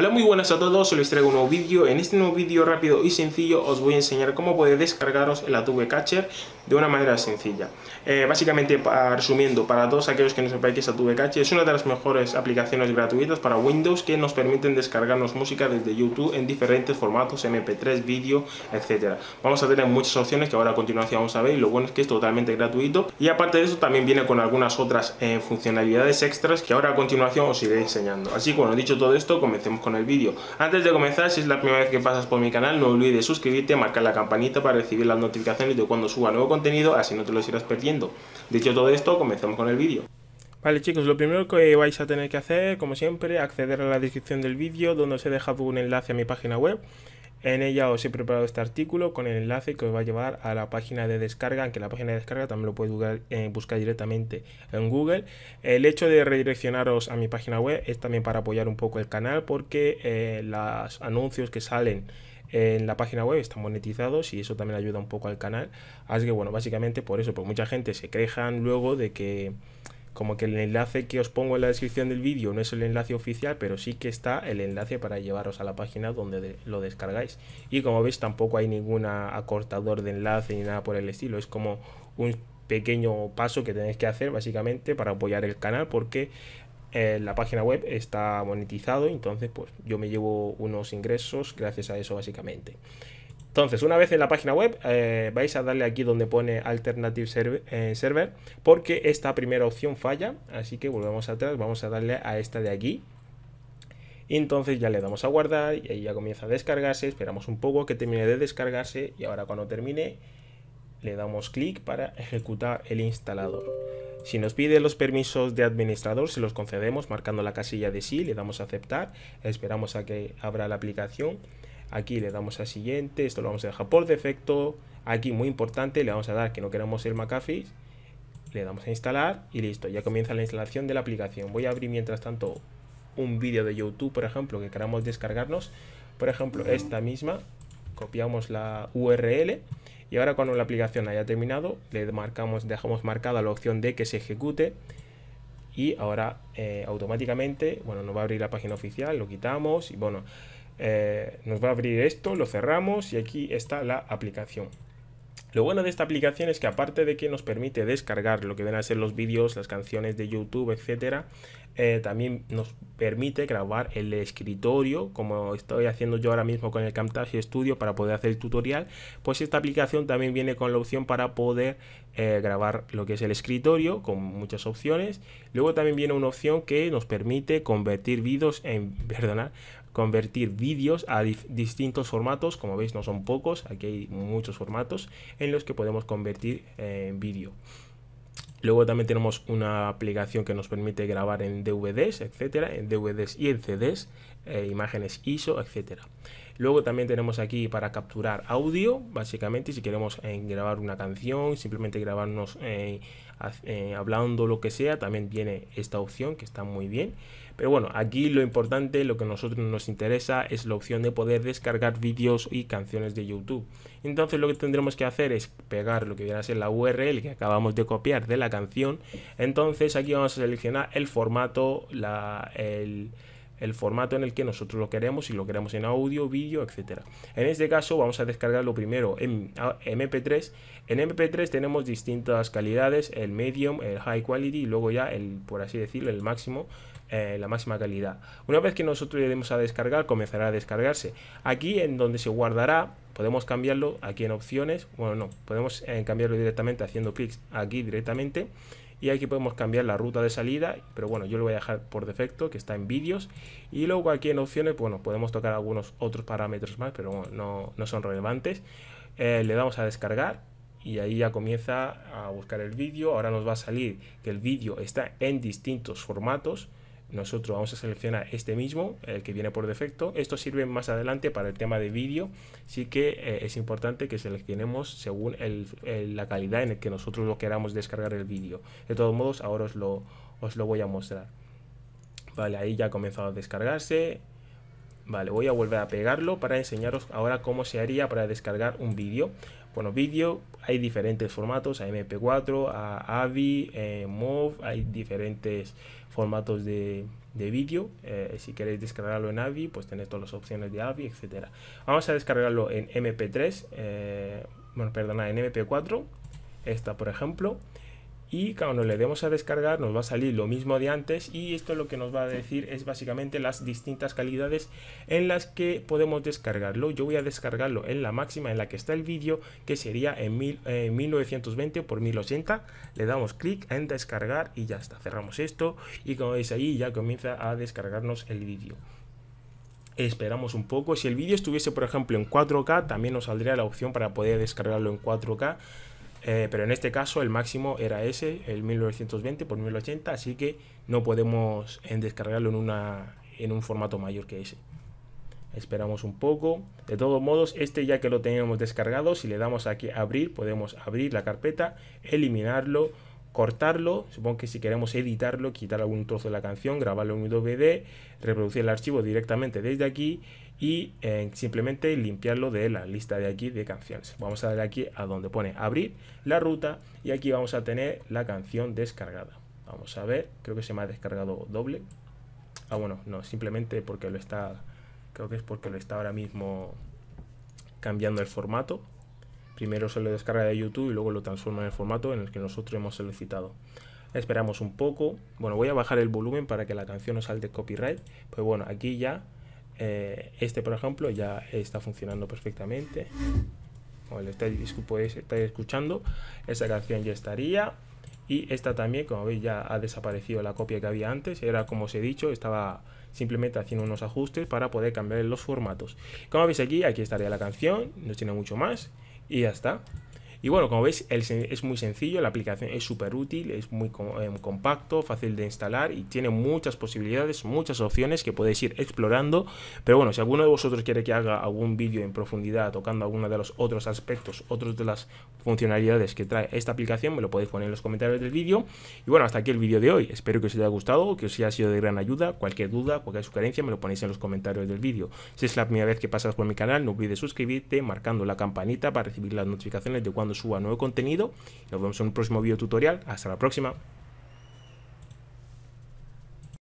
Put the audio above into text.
Hola muy buenas a todos, hoy les traigo un nuevo vídeo. En este nuevo vídeo rápido y sencillo os voy a enseñar cómo podéis descargaros el Adobe Catcher de una manera sencilla. Eh, básicamente, resumiendo, para todos aquellos que no sepáis que es Adobe Catcher, es una de las mejores aplicaciones gratuitas para Windows que nos permiten descargarnos música desde YouTube en diferentes formatos, MP3, vídeo, etcétera. Vamos a tener muchas opciones que ahora a continuación vamos a ver y lo bueno es que es totalmente gratuito. Y aparte de eso, también viene con algunas otras eh, funcionalidades extras que ahora a continuación os iré enseñando. Así que bueno, dicho todo esto, comencemos con el vídeo. Antes de comenzar, si es la primera vez que pasas por mi canal, no olvides suscribirte, marcar la campanita para recibir las notificaciones de cuando suba nuevo contenido, así no te lo irás perdiendo. Dicho todo esto, comenzamos con el vídeo. Vale chicos, lo primero que vais a tener que hacer, como siempre, acceder a la descripción del vídeo donde os he dejado un enlace a mi página web en ella os he preparado este artículo con el enlace que os va a llevar a la página de descarga, aunque la página de descarga también lo podéis eh, buscar, directamente en Google. El hecho de redireccionaros a mi página web es también para apoyar un poco el canal porque eh, los anuncios que salen en la página web están monetizados y eso también ayuda un poco al canal. Así que bueno, básicamente por eso, porque mucha gente se quejan luego de que como que el enlace que os pongo en la descripción del vídeo no es el enlace oficial, pero sí que está el enlace para llevaros a la página donde lo descargáis. Y como veis tampoco hay ningún acortador de enlace ni nada por el estilo, es como un pequeño paso que tenéis que hacer básicamente para apoyar el canal porque eh, la página web está monetizado, entonces pues yo me llevo unos ingresos gracias a eso básicamente. Entonces, una vez en la página web, eh, vais a darle aquí donde pone Alternative eh, server, porque esta primera opción falla, así que volvemos atrás, vamos a darle a esta de aquí. Y entonces ya le damos a guardar y ahí ya comienza a descargarse, esperamos un poco que termine de descargarse y ahora cuando termine le damos clic para ejecutar el instalador. Si nos pide los permisos de administrador, se los concedemos marcando la casilla de sí, le damos a aceptar, esperamos a que abra la aplicación Aquí le damos a siguiente, esto lo vamos a dejar por defecto. Aquí, muy importante, le vamos a dar que no queremos el McAfee. Le damos a instalar y listo, ya comienza la instalación de la aplicación. Voy a abrir mientras tanto un vídeo de YouTube, por ejemplo, que queramos descargarnos. Por ejemplo, esta misma, copiamos la URL y ahora cuando la aplicación haya terminado, le marcamos, dejamos marcada la opción de que se ejecute y ahora eh, automáticamente, bueno, nos va a abrir la página oficial, lo quitamos y bueno, eh, nos va a abrir esto, lo cerramos y aquí está la aplicación. Lo bueno de esta aplicación es que aparte de que nos permite descargar lo que ven a ser los vídeos, las canciones de YouTube, etcétera, eh, también nos permite grabar el escritorio, como estoy haciendo yo ahora mismo con el Camtasia Studio para poder hacer el tutorial, pues esta aplicación también viene con la opción para poder eh, grabar lo que es el escritorio con muchas opciones. Luego también viene una opción que nos permite convertir vídeos en, perdonad, convertir vídeos a distintos formatos, como veis no son pocos, aquí hay muchos formatos en los que podemos convertir en eh, vídeo. Luego también tenemos una aplicación que nos permite grabar en DVDs, etcétera, en DVDs y en CDs, eh, imágenes ISO, etcétera. Luego también tenemos aquí para capturar audio, básicamente si queremos eh, grabar una canción, simplemente grabarnos eh, eh, hablando lo que sea, también viene esta opción que está muy bien. Pero bueno, aquí lo importante, lo que a nosotros nos interesa es la opción de poder descargar vídeos y canciones de YouTube. Entonces lo que tendremos que hacer es pegar lo que viene a ser la URL que acabamos de copiar de la canción. Entonces aquí vamos a seleccionar el formato, la, el el formato en el que nosotros lo queremos, si lo queremos en audio, vídeo, etc. En este caso vamos a descargarlo primero en MP3. En MP3 tenemos distintas calidades, el medium, el high quality y luego ya el, por así decirlo, el máximo eh, la máxima calidad. Una vez que nosotros le demos a descargar, comenzará a descargarse. Aquí en donde se guardará, podemos cambiarlo aquí en opciones, bueno no, podemos eh, cambiarlo directamente haciendo clic aquí directamente y aquí podemos cambiar la ruta de salida, pero bueno, yo lo voy a dejar por defecto, que está en vídeos, y luego aquí en opciones, pues bueno, podemos tocar algunos otros parámetros más, pero no, no son relevantes. Eh, le damos a descargar y ahí ya comienza a buscar el vídeo, ahora nos va a salir que el vídeo está en distintos formatos, nosotros vamos a seleccionar este mismo, el que viene por defecto. Esto sirve más adelante para el tema de vídeo. así que eh, es importante que seleccionemos según la calidad en la que nosotros lo queramos descargar el vídeo. De todos modos, ahora os lo, os lo voy a mostrar. Vale, ahí ya ha comenzado a descargarse. Vale, voy a volver a pegarlo para enseñaros ahora cómo se haría para descargar un vídeo. Bueno, vídeo hay diferentes formatos, a MP4, a AVI, eh, MOV, hay diferentes formatos de, de vídeo. Eh, si queréis descargarlo en AVI, pues tenéis todas las opciones de AVI, etcétera. Vamos a descargarlo en MP3, eh, bueno, perdona, en MP4, esta por ejemplo y cuando le demos a descargar nos va a salir lo mismo de antes y esto lo que nos va a decir es básicamente las distintas calidades en las que podemos descargarlo. Yo voy a descargarlo en la máxima en la que está el vídeo que sería en 1920 eh, por 1080. Le damos clic en descargar y ya está. Cerramos esto y como veis ahí ya comienza a descargarnos el vídeo esperamos un poco. Si el vídeo estuviese, por ejemplo, en 4K, también nos saldría la opción para poder descargarlo en 4K. Eh, pero en este caso el máximo era ese, el 1920 por 1080, así que no podemos eh, descargarlo en, una, en un formato mayor que ese. Esperamos un poco. De todos modos, este ya que lo teníamos descargado, si le damos aquí abrir, podemos abrir la carpeta, eliminarlo, cortarlo. Supongo que si queremos editarlo, quitar algún trozo de la canción, grabarlo en un DVD, reproducir el archivo directamente desde aquí y eh, simplemente limpiarlo de la lista de aquí de canciones. Vamos a dar aquí a donde pone abrir la ruta y aquí vamos a tener la canción descargada. Vamos a ver, creo que se me ha descargado doble. Ah, bueno, no, simplemente porque lo está, creo que es porque lo está ahora mismo cambiando el formato. Primero se lo descarga de YouTube y luego lo transforma en el formato en el que nosotros hemos solicitado esperamos un poco. Bueno, voy a bajar el volumen para que la canción no salte copyright. Pues bueno, aquí ya eh, este, por ejemplo, ya está funcionando perfectamente. Como estáis, escuchando, esa canción ya estaría. Y esta también, como veis, ya ha desaparecido la copia que había antes. Era como os he dicho, estaba simplemente haciendo unos ajustes para poder cambiar los formatos. Como veis aquí, aquí estaría la canción, no tiene mucho más. Y ya está. Y bueno, como veis, es muy sencillo, la aplicación es súper útil, es muy eh, compacto, fácil de instalar y tiene muchas posibilidades, muchas opciones que podéis ir explorando. Pero bueno, si alguno de vosotros quiere que haga algún vídeo en profundidad tocando alguno de los otros aspectos, otros de las funcionalidades que trae esta aplicación, me lo podéis poner en los comentarios del vídeo. Y bueno, hasta aquí el vídeo de hoy. Espero que os haya gustado, que os haya sido de gran ayuda. Cualquier duda, cualquier sugerencia, me lo ponéis en los comentarios del vídeo. Si es la primera vez que pasas por mi canal, no olvides suscribirte marcando la campanita para recibir las notificaciones de cuando suba nuevo contenido. Nos vemos en un próximo video tutorial. Hasta la próxima.